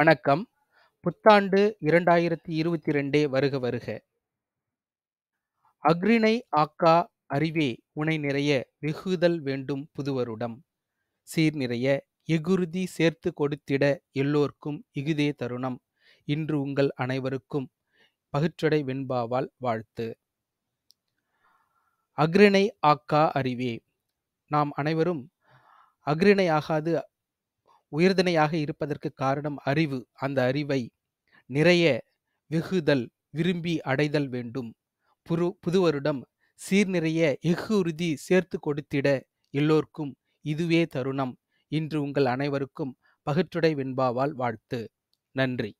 வணக்கம் புத்தாண்டு இரண்டாயிரத்தி இருபத்தி ரெண்டே வருக வருக அக்ரிணை ஆக்கா அறிவே உனை நிறைய வெகுதல் வேண்டும் புதுவருடம் சீர் நிறைய எகுருதி சேர்த்து கொடுத்திட எல்லோர்க்கும் இகுதே தருணம் இன்று உங்கள் அனைவருக்கும் பகுற்றடை வெண்பாவால் வாழ்த்து அக்ரிணை ஆக்கா அறிவே நாம் அனைவரும் அக்ரிணை ஆகாது உயர்தனையாக இருப்பதற்கு காரணம் அறிவு அந்த அறிவை நிறைய வெகுதல் விரும்பி அடைதல் வேண்டும் புரு புதுவருடம் சீர்நிறைய உறுதி சேர்த்து கொடுத்திட எல்லோர்க்கும் இதுவே தருணம் இன்று உங்கள் அனைவருக்கும் பகுற்றுடை வெண்பாவால் வாழ்த்து நன்றி